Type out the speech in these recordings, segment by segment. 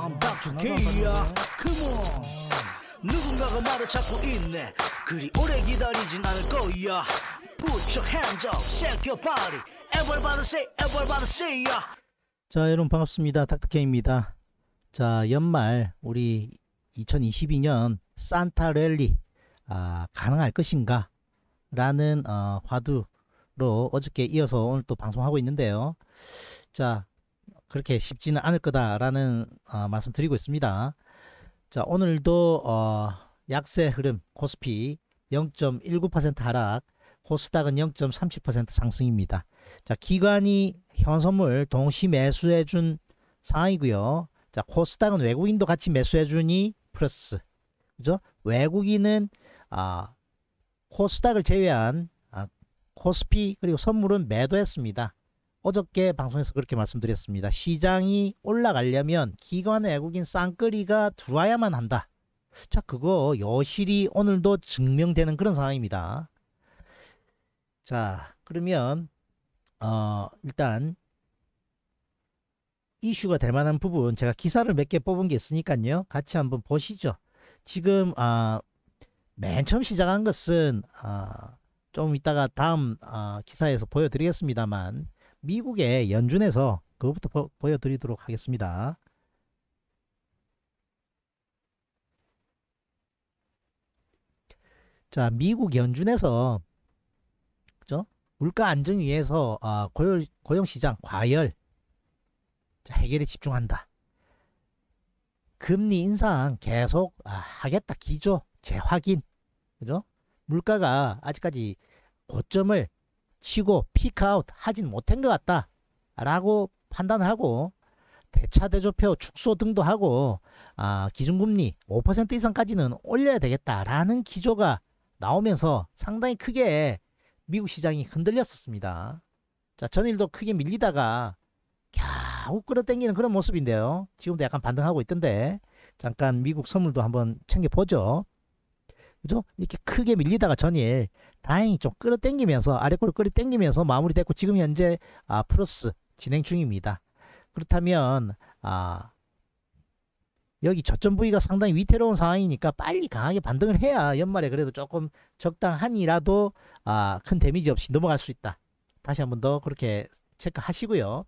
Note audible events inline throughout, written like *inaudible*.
I'm back to K야 Come on 누군가가 나를 찾고 있네 그리 오래 기다리진 않을 거야 Put your hands up, shake your body Everybody say, everybody say y 자 여러분 반갑습니다 닥터케입니다 이자 연말 우리 2022년 산타 랠리 아, 가능할 것인가 라는 어, 화두로 어저께 이어서 오늘 또 방송하고 있는데요 자 그렇게 쉽지는 않을 거다라는 어, 말씀 드리고 있습니다. 자, 오늘도 어, 약세 흐름 코스피 0.19% 하락, 코스닥은 0.30% 상승입니다. 자, 기관이 현선물 동시 매수해 준 상황이고요. 자, 코스닥은 외국인도 같이 매수해 주니 플러스. 그죠? 외국인은 아 코스닥을 제외한 아, 코스피 그리고 선물은 매도했습니다. 어저께 방송에서 그렇게 말씀드렸습니다. 시장이 올라가려면 기관의 외국인 쌍끌이가 들어와야만 한다. 자, 그거 여실히 오늘도 증명되는 그런 상황입니다. 자, 그러면 어, 일단 이슈가 될 만한 부분 제가 기사를 몇 개 뽑은 게 있으니까요. 같이 한번 보시죠. 지금 아, 맨 처음 시작한 것은 아, 좀 이따가 다음 아, 기사에서 보여드리겠습니다만 미국의 연준에서 그것부터 보, 여드리도록 하겠습니다. 자, 미국 연준에서 그죠? 물가 안정 위해서 아, 고용, 고용시장 과열 자, 해결에 집중한다. 금리 인상 계속 아, 하겠다 기조 재확인 그죠? 물가가 아직까지 고점을 치고 피크아웃 하진 못한 것 같다 라고 판단을 하고 대차 대조표 축소 등도 하고 아, 기준금리 5% 이상까지는 올려야 되겠다라는 기조가 나오면서 상당히 크게 미국 시장이 흔들렸었습니다. 자 전일도 크게 밀리다가 겨우 끌어당기는 그런 모습인데요. 지금도 약간 반등하고 있던데 잠깐 미국 선물도 한번 챙겨보죠. 그죠? 이렇게 크게 밀리다가 전일 다행히 좀 끌어당기면서 아래골 끌어당기면서 마무리됐고 지금 현재 아 플러스 진행 중입니다. 그렇다면 아 여기 저점 부위가 상당히 위태로운 상황이니까 빨리 강하게 반등을 해야 연말에 그래도 조금 적당한이라도 아, 큰 데미지 없이 넘어갈 수 있다. 다시 한번 더 그렇게 체크하시고요.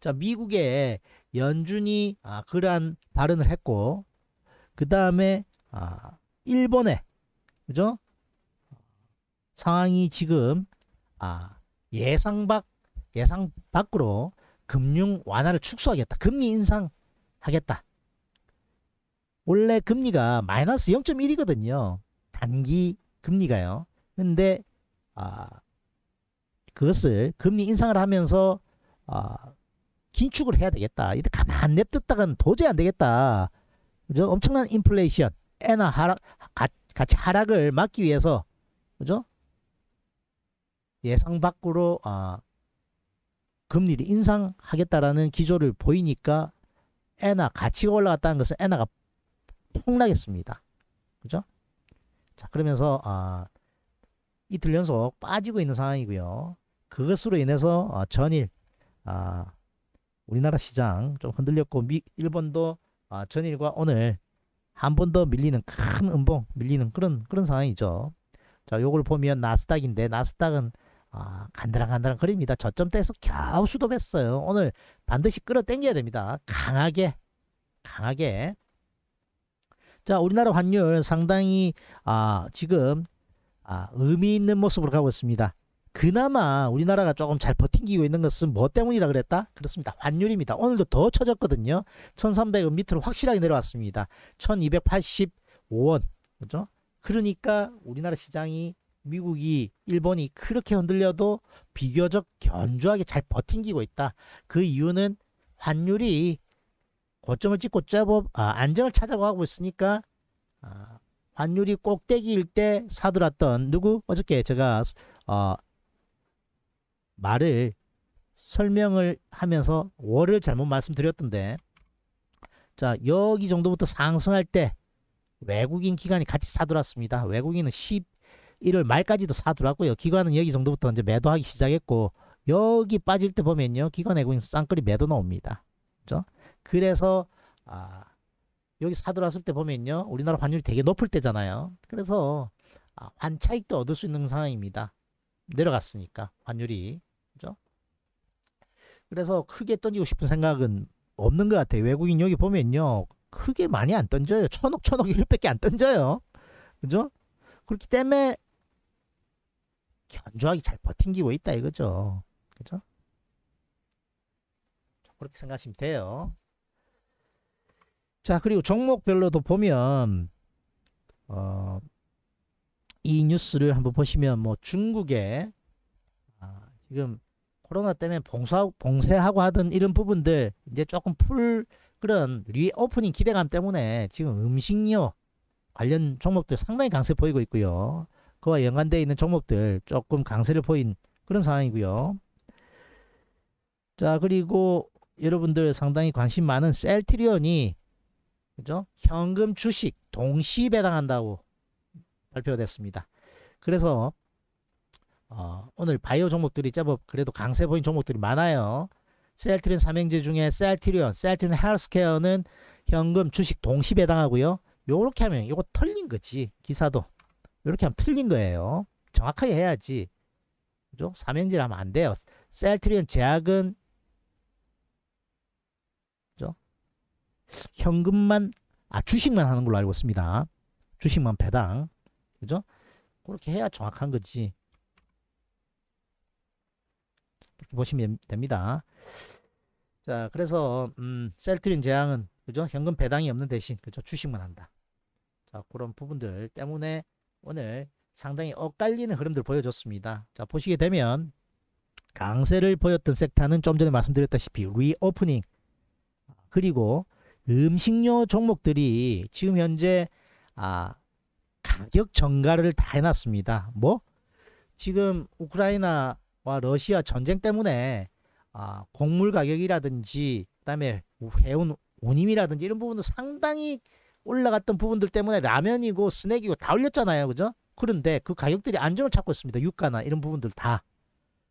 자, 미국의 연준이 아, 그러한 발언을 했고 그 다음에 아, 일본에 그죠? 상황이 지금 아 예상 밖 예상 밖으로 금융 완화를 축소하겠다. 금리 인상하겠다. 원래 금리가 마이너스 0.1이거든요. 단기 금리가요. 근데 아 그것을 금리 인상을 하면서 아 긴축을 해야 되겠다. 이때 가만 냅뒀다가는 도저히 안 되겠다. 그죠? 엄청난 인플레이션, 엔화 하락, 같이 하락을 막기 위해서 그죠? 예상 밖으로 아, 금리를 인상하겠다라는 기조를 보이니까 엔화 가치가 올라갔다는 것은 엔화가 폭락했습니다. 그죠? 자 그러면서 아, 이틀 연속 빠지고 있는 상황이고요. 그것으로 인해서 아, 전일 아, 우리나라 시장 좀 흔들렸고 미, 일본도 아, 전일과 오늘 한번더 밀리는 큰 음봉 밀리는 그런 그런 상황이죠. 자, 요걸 보면 나스닥인데 나스닥은 아, 간드간드랑 그립니다. 저점대에서 겨우 수도했어요. 오늘 반드시 끌어당겨야 됩니다. 강하게 강하게 자 우리나라 환율 상당히 아, 지금 아, 의미 있는 모습으로 가고 있습니다. 그나마 우리나라가 조금 잘 버티기고 있는 것은 뭐 때문이다 그랬다? 그렇습니다. 환율입니다. 오늘도 더 쳐졌거든요. 1300원 밑으로 확실하게 내려왔습니다. 1285원. 그죠? 그러니까 우리나라 시장이 미국이 일본이 그렇게 흔들려도 비교적 견주하게잘 버틴기고 있다. 그 이유는 환율이 고점을 찍고 제법 아, 안정을 찾아가고 있으니까 아, 환율이 꼭대기일 때 사들었던 누구 어저께 제가 어, 말을 설명을 하면서 월을 잘못 말씀드렸던데 자 여기 정도부터 상승할 때 외국인 기관이 같이 사들었습니다. 외국인은 11월 말까지도 사들었고요. 기관은 여기 정도부터 이제 매도하기 시작했고 여기 빠질 때 보면요. 기관 외국인 쌍끌이 매도 나옵니다. 그죠? 그래서 아, 여기 사들었을 때 보면요. 우리나라 환율이 되게 높을 때잖아요. 그래서 아, 환차익도 얻을 수 있는 상황입니다. 내려갔으니까 환율이 그래서 크게 던지고 싶은 생각은 없는 것 같아요. 외국인 여기 보면요. 크게 많이 안 던져요. 천억, 천억, 100밖에 안 던져요. 그죠? 그렇기 때문에 견조하게 잘버틴기고 있다 이거죠. 그죠? 그렇게 생각하시면 돼요. 자, 그리고 종목별로도 보면, 어, 이 뉴스를 한번 보시면 뭐 중국에 아, 지금 코로나 때문에 봉사, 봉쇄하고 하던 이런 부분들 이제 조금 풀 그런 리오프닝 기대감 때문에 지금 음식료 관련 종목들 상당히 강세 보이고 있고요. 그와 연관되어 있는 종목들 조금 강세를 보인 그런 상황이고요. 자 그리고 여러분들 상당히 관심 많은 셀트리온이 그죠? 현금 주식 동시 배당한다고 발표 됐습니다. 그래서 어, 오늘 바이오 종목들이 제법 그래도 강세 보인 종목들이 많아요. 셀트리온 삼행제 중에 셀트리온, 셀트리온 헬스케어는 현금, 주식 동시 배당하고요. 요렇게 하면 이거 틀린 거지. 기사도. 요렇게 하면 틀린 거예요. 정확하게 해야지. 그죠? 삼행제를 하면 안 돼요. 셀트리온 제약은 그죠? 현금만 아 주식만 하는 걸로 알고 있습니다. 주식만 배당. 그죠? 그렇게 해야 정확한 거지. 이렇게 보시면 됩니다. 자, 그래서 음, 셀트린 재앙은 그죠? 현금 배당이 없는 대신 그죠? 주식만 한다. 자, 그런 부분들 때문에 오늘 상당히 엇갈리는 흐름들 보여줬습니다. 자, 보시게 되면 강세를 보였던 섹터는 좀 전에 말씀드렸다시피 리오프닝 그리고 음식료 종목들이 지금 현재 아 가격 정가를 다 해놨습니다. 뭐 지금 우크라이나 와 러시아 전쟁 때문에 아, 곡물 가격이라든지 그다음에 해운 운임이라든지 이런 부분도 상당히 올라갔던 부분들 때문에 라면이고 스낵이고 다 올렸잖아요. 그죠? 그런데 그 가격들이 안정을 찾고 있습니다. 유가나 이런 부분들 다.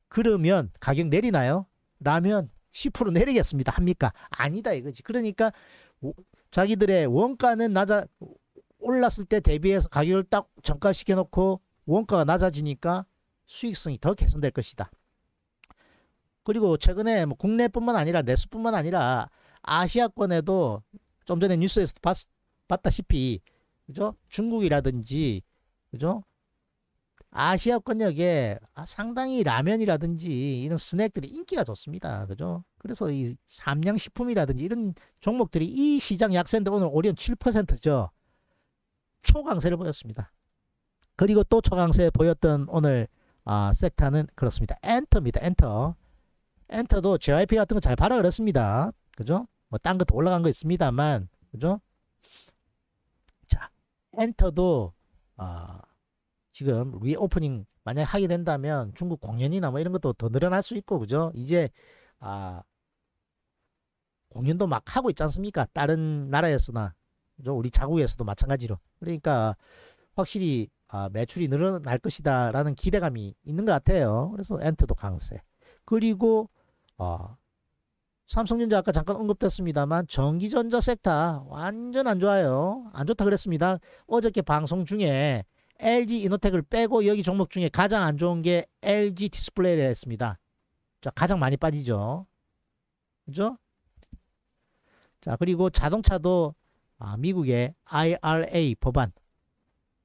그러면 가격 내리나요? 라면 10% 내리겠습니다. 합니까? 아니다 이거지. 그러니까 자기들의 원가는 낮아 올랐을 때 대비해서 가격을 딱 정가시켜 놓고 원가가 낮아지니까 수익성이 더 개선될 것이다. 그리고 최근에 뭐 국내뿐만 아니라 내수뿐만 아니라 아시아권에도 좀 전에 뉴스에서 봤, 봤다시피 그죠? 중국이라든지 그죠? 아시아권역에 상당히 라면이라든지 이런 스낵들이 인기가 좋습니다. 그죠? 그래서 이 삼양식품이라든지 이런 종목들이 이 시장 약세인데 오늘 오리온 7%죠. 초강세를 보였습니다. 그리고 또 초강세 보였던 오늘 아, 섹터는 그렇습니다. 엔터입니다. 엔터. 엔터도 JYP 같은 거잘 팔아 그랬습니다. 그죠? 뭐 딴 것도 올라간 거 있습니다만. 그죠? 자, 엔터도 아, 지금 리오프닝 만약에 하게 된다면 중국 공연이나 뭐 이런 것도 더 늘어날 수 있고 그죠? 이제 아, 공연도 막 하고 있지 않습니까? 다른 나라에서나 그죠? 우리 자국에서도 마찬가지로. 그러니까 확실히 아, 매출이 늘어날 것이다 라는 기대감이 있는 것 같아요. 그래서 엔트도 강세. 그리고 어, 삼성전자 아까 잠깐 언급됐습니다만 전기전자 섹터 완전 안 좋아요. 안 좋다 그랬습니다. 어저께 방송 중에 LG 이노텍을 빼고 여기 종목 중에 가장 안 좋은 게 LG 디스플레이였습니다. 자, 가장 많이 빠지죠. 그죠? 자, 그리고 자동차도 아, 미국의 IRA 법안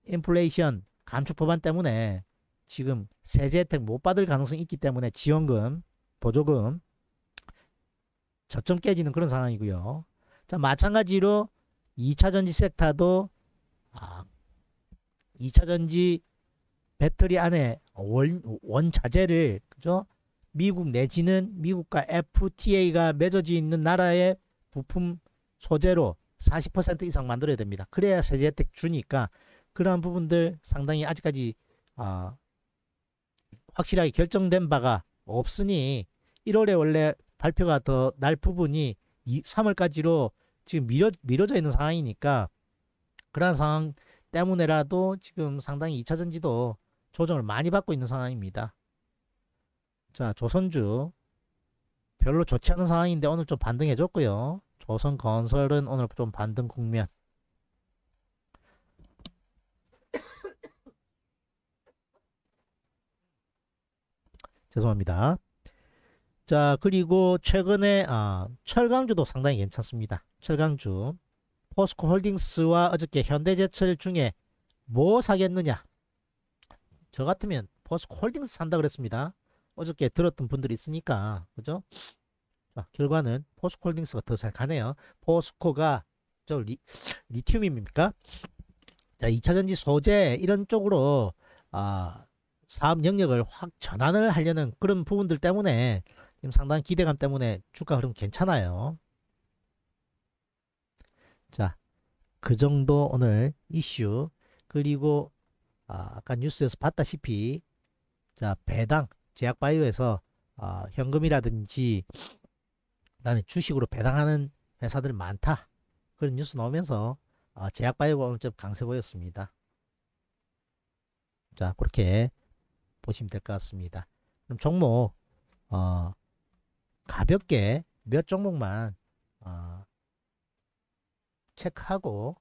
인플레이션 감축 법안 때문에 지금 세제 혜택 못 받을 가능성이 있기 때문에 지원금, 보조금 저점 깨지는 그런 상황이고요. 자, 마찬가지로 2차 전지 섹터도 아, 2차 전지 배터리 안에 원, 원자재를 그죠? 미국 내지는 미국과 FTA가 맺어져 있는 나라의 부품 소재로 40% 이상 만들어야 됩니다. 그래야 세제 혜택 주니까 그러한 부분들 상당히 아직까지 아 확실하게 결정된 바가 없으니 1월에 원래 발표가 더 날 부분이 3월까지로 지금 미뤄, 미뤄져 있는 상황이니까 그러한 상황 때문에라도 지금 상당히 2차 전지도 조정을 많이 받고 있는 상황입니다. 자 조선주 별로 좋지 않은 상황인데 오늘 좀 반등해줬고요. 조선건설은 오늘 좀 반등 국면 죄송합니다. 자, 그리고 최근에 아, 철강주도 상당히 괜찮습니다. 철강주. 포스코 홀딩스와 어저께 현대제철 중에 뭐 사겠느냐? 저 같으면 포스코 홀딩스 산다 그랬습니다. 어저께 들었던 분들이 있으니까. 그죠? 자, 결과는 포스코 홀딩스가 더 잘 가네요. 포스코가 저 리, 리튬입니까? 자, 2차전지 소재 이런 쪽으로 아, 사업 영역을 확 전환을 하려는 그런 부분들 때문에 지금 상당한 기대감 때문에 주가 흐름 괜찮아요. 자, 그 정도 오늘 이슈 그리고 아, 까 뉴스에서 봤다시피 자 배당 제약바이오에서 아, 현금이라든지 그다음에 주식으로 배당하는 회사들 많다 그런 뉴스 나오면서 아, 제약바이오가 오늘 좀 강세 보였습니다. 자 그렇게 보시면 될 것 같습니다. 그럼 종목 어, 가볍게 몇 종목만 어, 체크하고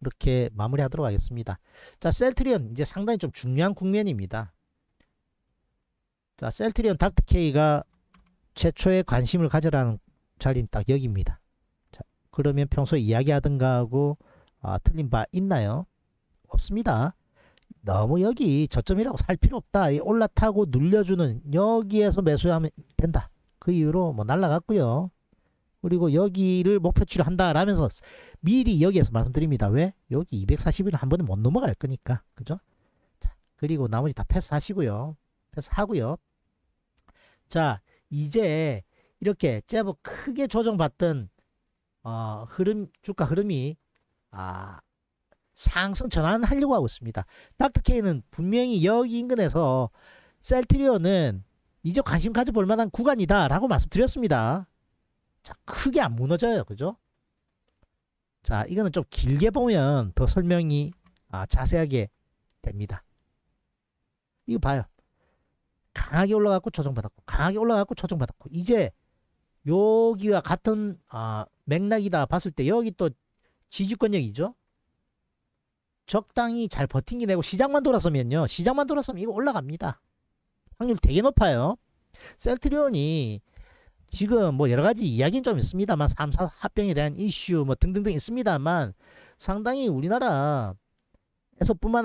이렇게 마무리하도록 하겠습니다. 자, 셀트리온 이제 상당히 좀 중요한 국면입니다. 자, 셀트리온 닥터케이가 최초의 관심을 가져라는 자리는 딱 여기입니다. 자, 그러면 평소 이야기하던가 하고 아, 틀린 바 있나요? 없습니다. 너무 여기 저점이라고 살 필요 없다. 올라타고 눌려주는 여기에서 매수하면 된다. 그이후로뭐 날라갔고요. 그리고 여기를 목표치로 한다라면서 미리 여기에서 말씀드립니다. 왜? 여기 240일 한 번에 못 넘어갈 거니까. 그죠? 자, 그리고 나머지 다 패스하시고요. 패스하고요. 자, 이제 이렇게 제법 크게 조정받던 어, 흐름 주가 흐름이 아, 상승 전환하려고 하고 있습니다. 닥터 케이는 분명히 여기 인근에서 셀트리온은 이제 관심 가져볼 만한 구간이다라고 말씀드렸습니다. 자, 크게 안 무너져요. 그죠? 자, 이거는 좀 길게 보면 더 설명이 아, 자세하게 됩니다. 이거 봐요. 강하게 올라갔고 조정받았고 강하게 올라갔고 조정받았고 이제 여기와 같은 아, 맥락이다 봤을 때 여기 또 지지권역이죠. 적당히 잘버티게되고 시장만 돌아서면요. 시장만 돌아서면 이거 올라갑니다. 확률 되게 높아요. 셀트리온이 지금 뭐 여러 가지 이야기는 좀 있습니다만 3사 합병에 대한 이슈 뭐 등등등 있습니다만 상당히 우리나라에서뿐만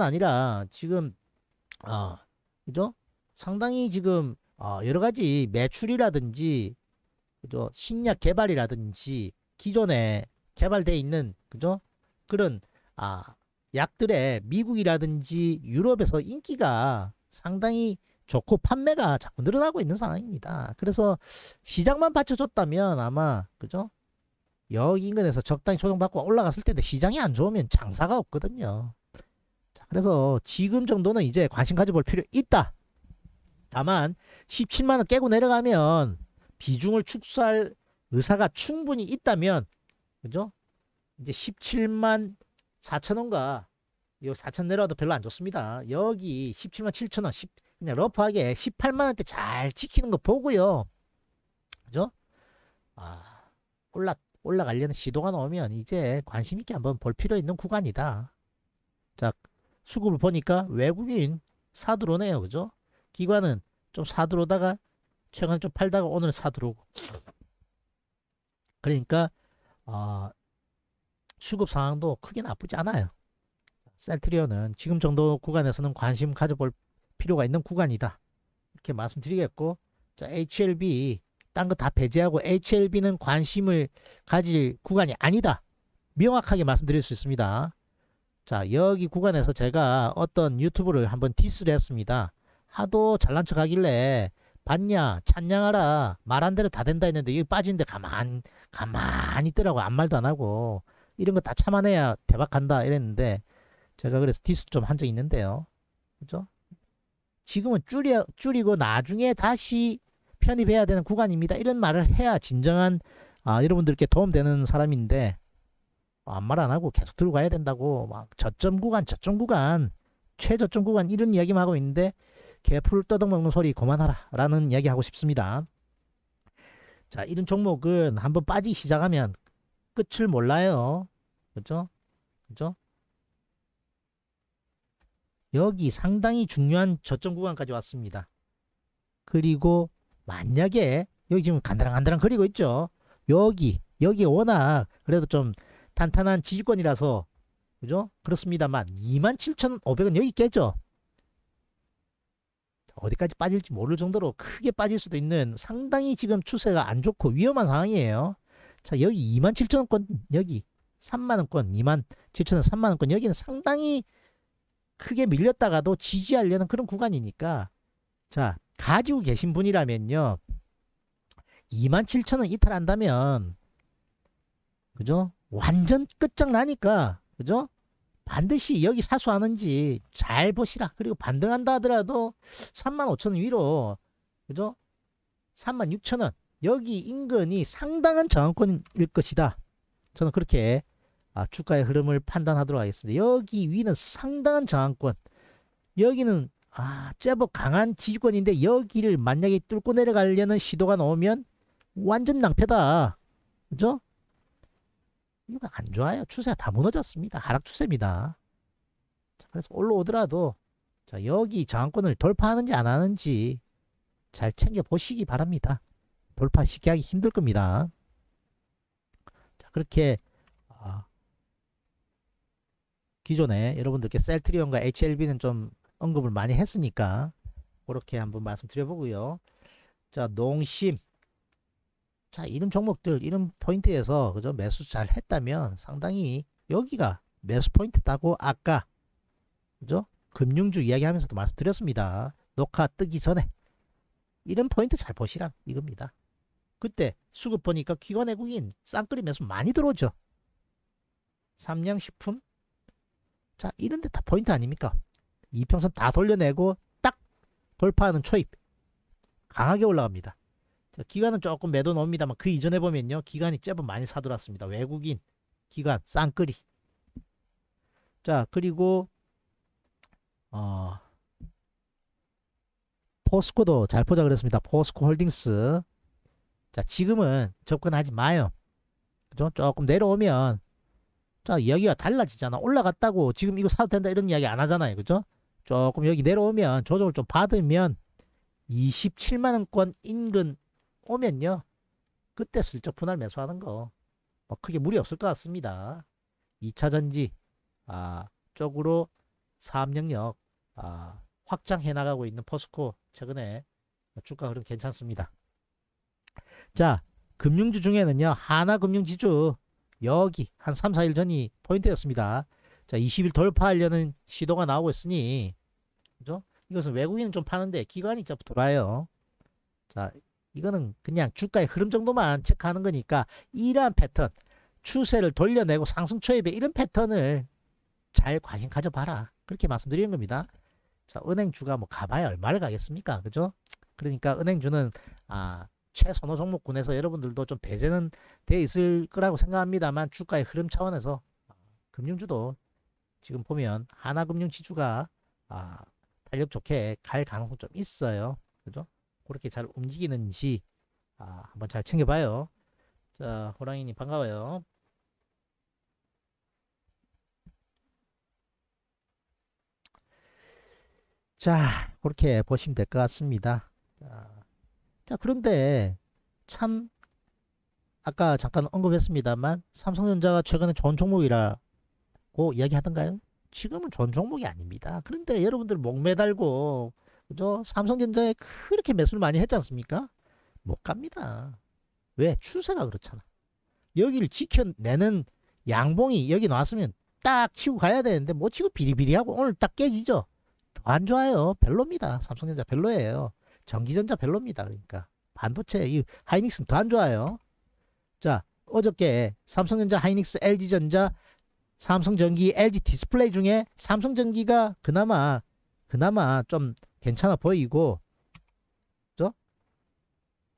아니라 지금 어 그죠? 상당히 지금 어 여러 가지 매출이라든지 그죠? 신약 개발이라든지 기존에 개발돼 있는 그죠? 그런 아 약들의 미국이라든지 유럽에서 인기가 상당히 좋고 판매가 자꾸 늘어나고 있는 상황입니다. 그래서 시장만 받쳐줬다면 아마 그죠? 여기 인근에서 적당히 조정받고 올라갔을 텐데 시장이 안 좋으면 장사가 없거든요. 자, 그래서 지금 정도는 이제 관심 가져볼 필요 있다. 다만 17만원 깨고 내려가면 비중을 축소할 의사가 충분히 있다면 그죠? 이제 17만 4천원과 요 4천 내려와도 별로 안 좋습니다. 여기 17만 7천원, 10, 그냥 러프하게 18만원대 잘 지키는 거 보고요. 그죠? 아, 올라, 올라가려는 시도가 나오면 이제 관심있게 한번 볼 필요 있는 구간이다. 자, 수급을 보니까 외국인 사들어오네요. 그죠? 기관은 좀 사들어오다가 최근에 좀 팔다가 오늘 사들어오고. 그러니까, 어, 수급 상황도 크게 나쁘지 않아요. 셀트리온은 지금 정도 구간에서는 관심 가져볼 필요가 있는 구간이다. 이렇게 말씀드리겠고 자, HLB 딴 거 다 배제하고 HLB는 관심을 가질 구간이 아니다. 명확하게 말씀드릴 수 있습니다. 자 여기 구간에서 제가 어떤 유튜브를 한번 디스를 했습니다. 하도 잘난 척 하길래 봤냐 찬양하라 말한 대로 다 된다 했는데 여기 빠진데 가만 가만히 있더라고 아무 말도 안 하고 이런 거 다 참아내야 대박 한다 이랬는데 제가 그래서 디스 좀 한 적 있는데요. 그죠? 지금은 줄여, 줄이고 나중에 다시 편입해야 되는 구간입니다. 이런 말을 해야 진정한 아, 여러분들께 도움되는 사람인데 아무 말안 하고 계속 들고 가야 된다고 막 저점 구간, 저점 구간, 최저점 구간 이런 이야기만 하고 있는데 개풀 떠덕먹는 소리 그만하라 라는 이야기 하고 싶습니다. 자 이런 종목은 한번 빠지기 시작하면 끝을 몰라요. 그죠? 그죠? 여기 상당히 중요한 저점 구간까지 왔습니다. 그리고 만약에 여기 지금 간단한간단한 그리고 있죠. 여기 여기 워낙 그래도 좀 탄탄한 지지권이라서 그죠? 그렇습니다만 2 7 5 0 0원 여기 깨죠. 어디까지 빠질지 모를 정도로 크게 빠질 수도 있는 상당히 지금 추세가 안 좋고 위험한 상황이에요. 자 여기 27,000원 여기 3만원권, 2만 7천원, 3만원권 여기는 상당히 크게 밀렸다가도 지지하려는 그런 구간이니까 자 가지고 계신 분이라면요 2만 7천원 이탈한다면 그죠? 완전 끝장나니까 그죠? 반드시 여기 사수하는지 잘 보시라. 그리고 반등한다 하더라도 3만 5천원 위로 그죠? 3만 6천원 여기 인근이 상당한 저항권일 것이다. 저는 그렇게 아, 주가의 흐름을 판단하도록 하겠습니다. 여기 위는 상당한 저항권. 여기는 아, 제법 강한 지지권인데 여기를 만약에 뚫고 내려가려는 시도가 나오면 완전 낭패다. 그죠? 이거 안 좋아요. 추세가 다 무너졌습니다. 하락 추세입니다. 그래서 올라오더라도 자, 여기 저항권을 돌파하는지 안 하는지 잘 챙겨보시기 바랍니다. 돌파 쉽게 하기 힘들 겁니다. 자, 그렇게 기존에 여러분들께 셀트리온과 HLB는 좀 언급을 많이 했으니까 그렇게 한번 말씀드려보고요. 자, 농심. 자, 이런 종목들, 이런 포인트에서 그죠? 매수 잘 했다면 상당히 여기가 매수 포인트다고 아까 그죠? 금융주 이야기하면서도 말씀드렸습니다. 녹화 뜨기 전에 이런 포인트 잘 보시라 이겁니다. 그때 수급 보니까 기관 외국인 쌍끌이 매수 많이 들어오죠. 삼양식품 자 이런데 다 포인트 아닙니까? 이평선 다 돌려내고 딱 돌파하는 초입 강하게 올라갑니다. 자, 기간은 조금 매도 넣습니다만 그 이전에 보면요 기간이 제법 많이 사들었습니다. 외국인 기간 쌍끌이 자 그리고 어 포스코도 잘 보자 그랬습니다. 포스코 홀딩스 자 지금은 접근하지 마요. 좀 조금 내려오면 자, 이야기가 달라지잖아. 올라갔다고 지금 이거 사도 된다 이런 이야기 안 하잖아요. 그죠? 조금 여기 내려오면 조정을 좀 받으면 27만원권 인근 오면요. 그때 슬쩍 분할 매수하는 거. 뭐 크게 무리 없을 것 같습니다. 2차전지 아, 쪽으로 사업 영역 아, 확장해 나가고 있는 포스코 최근에 주가 흐름 괜찮습니다. 자, 금융주 중에는요. 하나금융지주 여기 한 3, 4일 전이 포인트였습니다. 자, 20일 돌파하려는 시도가 나오고 있으니 그죠? 이것은 외국인은 좀 파는데 기관이 좀 돌아요. 자, 이거는 그냥 주가의 흐름 정도만 체크하는 거니까 이러한 패턴, 추세를 돌려내고 상승 초입에 이런 패턴을 잘 관심 가져봐라. 그렇게 말씀드리는 겁니다. 자, 은행주가 뭐 가봐야 얼마를 가겠습니까? 그죠? 그러니까 은행주는 아, 최선호 종목군에서 여러분들도 좀 배제는 돼 있을 거라고 생각합니다만 주가의 흐름 차원에서 아, 금융주도 지금 보면 하나금융지주가 아, 탄력 좋게 갈 가능성 좀 있어요. 그죠? 그렇게 잘 움직이는지 아, 한번 잘 챙겨봐요. 자, 호랑이님 반가워요. 자, 그렇게 보시면 될 것 같습니다. 자. 자, 그런데 참 아까 잠깐 언급했습니다만 삼성전자가 최근에 전 종목이라고 이야기하던가요? 지금은 전 종목이 아닙니다. 그런데 여러분들 목매달고 그죠? 삼성전자에 그렇게 매수를 많이 했지 않습니까? 못 갑니다. 왜? 추세가 그렇잖아. 여기를 지켜내는 양봉이 여기 나왔으면 딱 치고 가야 되는데 못 치고 비리비리하고 오늘 딱 깨지죠? 더안 좋아요. 별로입니다. 삼성전자 별로예요. 전기전자 별로입니다. 그러니까 반도체 이 하이닉스는 더 안 좋아요. 자 어저께 삼성전자, 하이닉스, LG전자, 삼성전기, LG 디스플레이 중에 삼성전기가 그나마 그나마 좀 괜찮아 보이고 저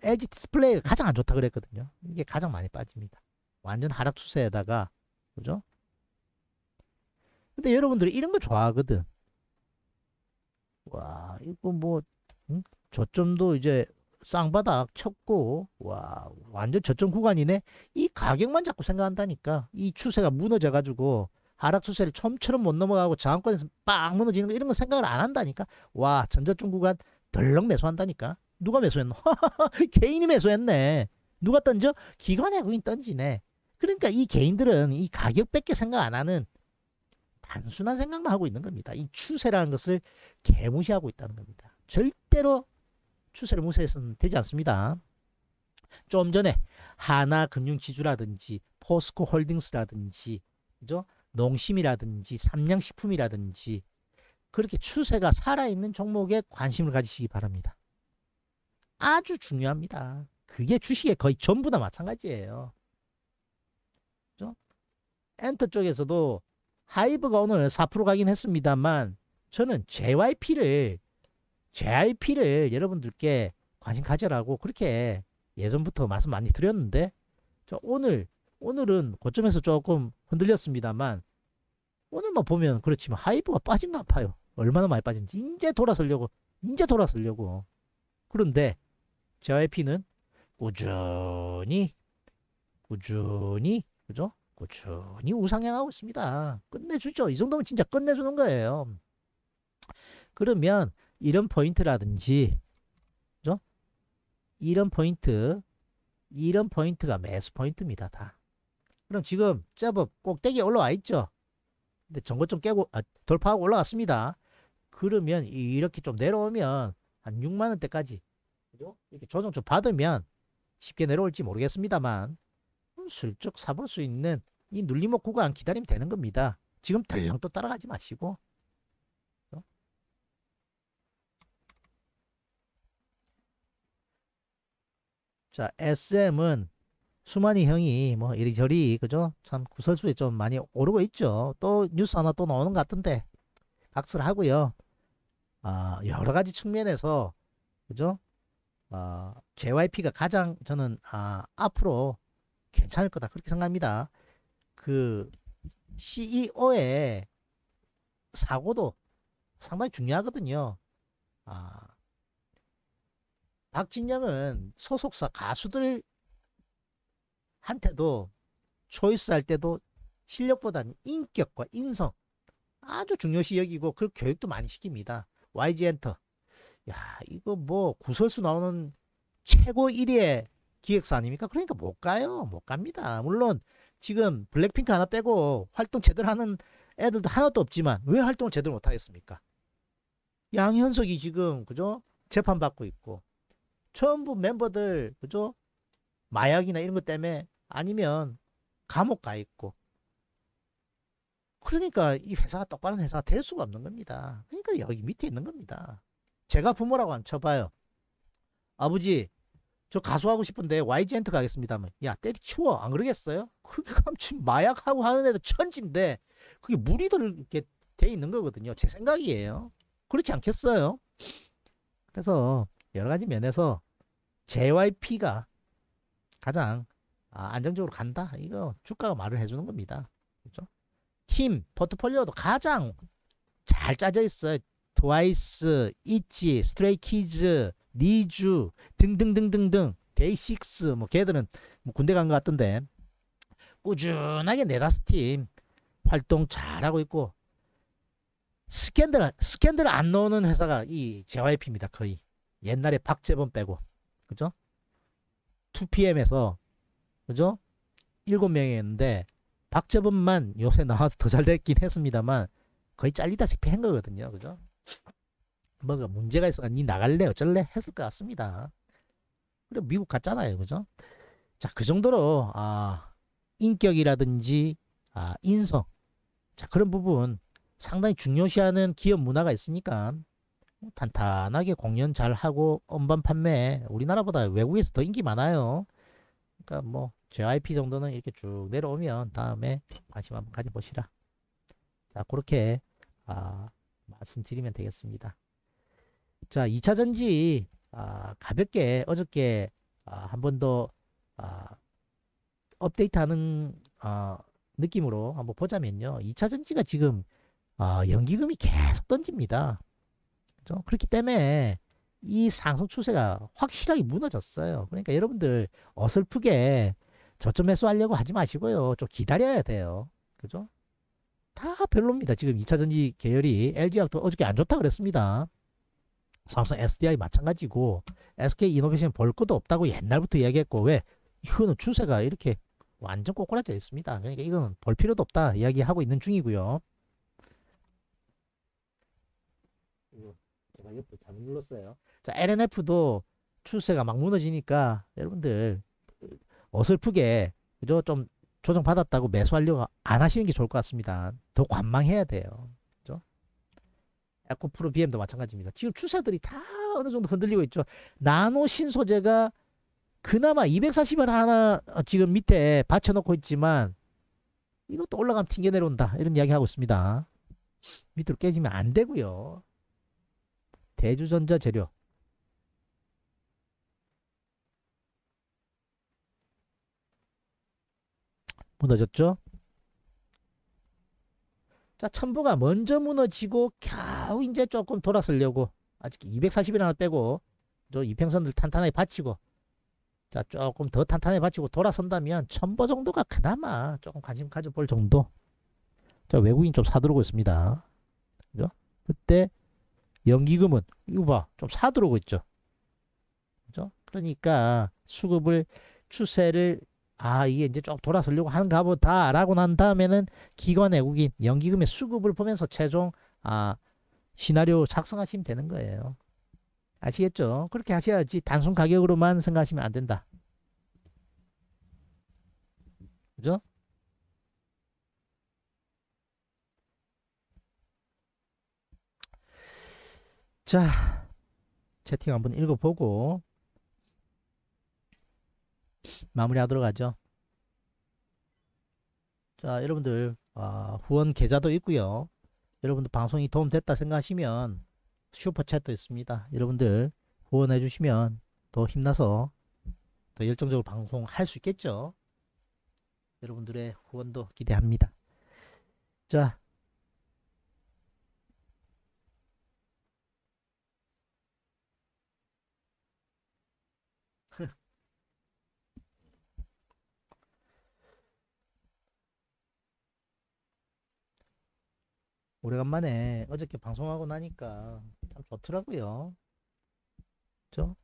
LG 디스플레이가 가장 안 좋다 그랬거든요. 이게 가장 많이 빠집니다. 완전 하락 추세에다가 그죠? 근데 여러분들이 이런 거 좋아하거든. 와 이거 뭐 응? 저점도 이제 쌍바닥 쳤고 와 완전 저점 구간이네 이 가격만 자꾸 생각한다니까 이 추세가 무너져 가지고 하락 추세를 처음처럼 못 넘어가고 저항권에서 빵 무너지는 거 이런 거 생각을 안 한다니까 와 전자중 구간 덜렁 매수한다니까 누가 매수했노 *laughs* 개인이 매수했네 누가 던져 기관 외국인 던지네 그러니까 이 개인들은 이 가격밖에 생각 안 하는 단순한 생각만 하고 있는 겁니다 이 추세라는 것을 개무시하고 있다는 겁니다 절대로 추세를 무시해서는 되지 않습니다. 좀 전에 하나금융지주라든지 포스코 홀딩스라든지 그죠? 농심이라든지 삼양식품이라든지 그렇게 추세가 살아있는 종목에 관심을 가지시기 바랍니다. 아주 중요합니다. 그게 주식의 거의 전부 다 마찬가지예요. 그죠? 엔터 쪽에서도 하이브가 오늘 4% 가긴 했습니다만 저는 JYP를 JIP를 여러분들께 관심 가져라고 그렇게 예전부터 말씀 많이 드렸는데 저 오늘 오늘은 고점에서 조금 흔들렸습니다만 오늘만 보면 그렇지만 하이브가 빠진것같아요 얼마나 많이 빠진지 이제 돌아서려고 이제 돌아서려고 그런데 JIP는 꾸준히 꾸준히 그죠? 꾸준히 우상향하고 있습니다. 끝내주죠. 이 정도면 진짜 끝내주는 거예요. 그러면 이런 포인트라든지 그죠? 이런 포인트 이런 포인트가 매수 포인트입니다 다 그럼 지금 제법 꼭대기에 올라와 있죠 근데 전고좀 깨고 아, 돌파하고 올라왔습니다 그러면 이렇게 좀 내려오면 한 6만원대까지 그죠? 이렇게 조정 좀 받으면 쉽게 내려올지 모르겠습니다만 슬쩍 사볼 수 있는 이 눌림목 구간 기다리면 되는 겁니다. 지금 네. 당장 또 따라가지 마시고 자, SM은 수많이 형이 뭐 이리저리 그죠? 참 구설수에 좀 많이 오르고 있죠. 또 뉴스 하나 또 나오는 것 같은데 각설하고요 아, 여러 가지 측면에서 그죠? 아, JYP가 가장 저는 아, 앞으로 괜찮을 거다 그렇게 생각합니다. 그 CEO의 사고도 상당히 중요하거든요. 아, 박진영은 소속사 가수들한테도 초이스 할 때도 실력보다는 인격과 인성 아주 중요시 여기고 그 교육도 많이 시킵니다. YG 엔터. 야, 이거 뭐 구설수 나오는 최고 1위의 기획사 아닙니까? 그러니까 못 가요. 못 갑니다. 물론 지금 블랙핑크 하나 빼고 활동 제대로 하는 애들도 하나도 없지만 왜 활동을 제대로 못 하겠습니까? 양현석이 지금 그죠? 재판받고 있고 전부 멤버들 그죠? 마약이나 이런 것 때문에 아니면 감옥 가 있고 그러니까 이 회사가 똑바른 회사가 될 수가 없는 겁니다. 그러니까 여기 밑에 있는 겁니다. 제가 부모라고 안 쳐봐요. 아버지 저 가수하고 싶은데 YG엔트 가겠습니다만 야 때리치워 안 그러겠어요? 그게 감친 마약하고 하는 애들 천지인데 그게 물이 들게 돼 있는 거거든요. 제 생각이에요. 그렇지 않겠어요? 그래서 여러 가지 면에서 JYP가 가장 아, 안정적으로 간다. 이거 주가가 말을 해주는 겁니다. 그렇죠? 팀, 포트폴리오도 가장 잘 짜져 있어요. 트와이스, 있지, 스트레이키즈, 니주 등등등등등 데이식스 뭐 걔들은 뭐 군대 간 것 같던데 꾸준하게 네다스 팀 활동 잘하고 있고 스캔들 스캔들 안 넣는 회사가 이 JYP입니다 거의 옛날에 박재범 빼고 그죠? 2PM에서 그죠? 7명이었는데 박재범만 요새 나와서 더 잘 됐긴 했습니다만 거의 잘리다시피 한 거거든요. 그죠? 뭔가 문제가 있어. 니 나갈래? 어쩔래? 했을 것 같습니다. 그리고 미국 갔잖아요. 그죠? 자, 그 정도로, 아, 인격이라든지, 아, 인성. 자, 그런 부분 상당히 중요시하는 기업 문화가 있으니까 뭐 탄탄하게 공연 잘하고 음반 판매 우리나라보다 외국에서 더 인기 많아요. 그러니까 뭐 JYP 정도는 이렇게 쭉 내려오면 다음에 관심 한번 가져보시라. 자 그렇게 아, 말씀드리면 되겠습니다. 자 2차전지 아, 가볍게 어저께 아, 한 번 더 아, 업데이트하는 아, 어, 느낌으로 한번 보자면요. 2차전지가 지금 아, 연기금이 계속 던집니다. 그렇기 때문에 이 상승 추세가 확실하게 무너졌어요. 그러니까 여러분들 어설프게 저점 매수하려고 하지 마시고요. 좀 기다려야 돼요. 그죠? 다 별로입니다. 지금 2차 전지 계열이 LG화학도 어저께 안 좋다 그랬습니다. 삼성 SDI 마찬가지고 SK 이노베이션 볼 것도 없다고 옛날부터 이야기했고 왜 이거는 추세가 이렇게 완전 꼬꾸라져 있습니다. 그러니까 이건 볼 필요도 없다 이야기하고 있는 중이고요. 제가 옆에 잘못 눌렀어요. 자, LNF도 추세가 막 무너지니까 여러분들 어설프게 그죠? 좀 조정 받았다고 매수하려고 안 하시는 게 좋을 것 같습니다. 더 관망해야 돼요. 그죠? 에코 프로 BM도 마찬가지입니다. 지금 추세들이 다 어느 정도 흔들리고 있죠. 나노 신소재가 그나마 240원 하나 어, 지금 밑에 받쳐놓고 있지만 이것도 올라가면 튕겨 내려온다 이런 이야기 하고 있습니다. 밑으로 깨지면 안 되고요. 대주전자 재료 무너졌죠? 자, 천보가 먼저 무너지고 겨우 이제 조금 돌아서려고 아직 240이나 빼고 저 이평선들 탄탄하게 받치고 자, 조금 더 탄탄하게 받치고 돌아선다면 첨부 정도가 그나마 조금 관심 가져볼 정도 자, 외국인 좀 사들고 있습니다. 그죠? 그때 연기금은 이거 봐. 좀 사들어오고 있죠. 그죠? 그러니까 수급을 추세를 아 이게 이제 좀 돌아서려고 하는가 보다라고 난 다음에는 기관 외국인 연기금의 수급을 보면서 최종 아 시나리오 작성하시면 되는 거예요. 아시겠죠? 그렇게 하셔야지 단순 가격으로만 생각하시면 안 된다. 그죠? 자, 채팅 한번 읽어보고 마무리하도록 하죠. 자, 여러분들 아, 후원 계좌도 있고요. 여러분들 방송이 도움됐다 생각하시면 슈퍼챗도 있습니다. 여러분들 후원해 주시면 더 힘나서 더 열정적으로 방송할 수 있겠죠. 여러분들의 후원도 기대합니다. 자, 오래간만에 어저께 방송하고 나니까 참 좋더라고요. 그죠?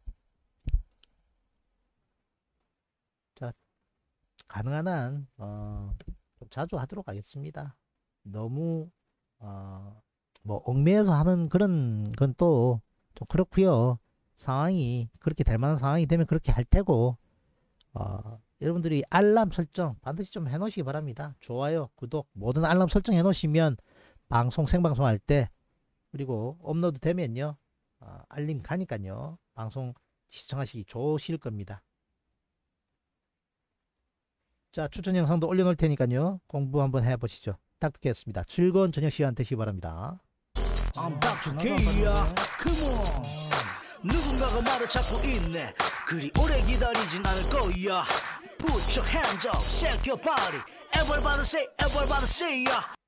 자, 가능한 한, 어, 자주 하도록 하겠습니다. 너무, 어, 뭐, 얽매여서 하는 그런 건 또 좀그렇구요 상황이, 그렇게 될 만한 상황이 되면 그렇게 할 테고, 어, 여러분들이 알람 설정 반드시 좀 해놓으시기 바랍니다. 좋아요, 구독, 모든 알람 설정 해놓으시면 방송 생방송 할 때 그리고 업로드 되면요 어, 알림 가니까요 방송 시청하시기 좋으실 겁니다 자 추천 영상도 올려놓을 테니까요 공부 한번 해보시죠 딱 듣겠습니다 즐거운 저녁 시간 되시기 바랍니다 누군가가 말을 찾고 있네 그리 오래 기다리진 않을 거야 Put your hands up, shake your body Everybody say, everybody say yeah.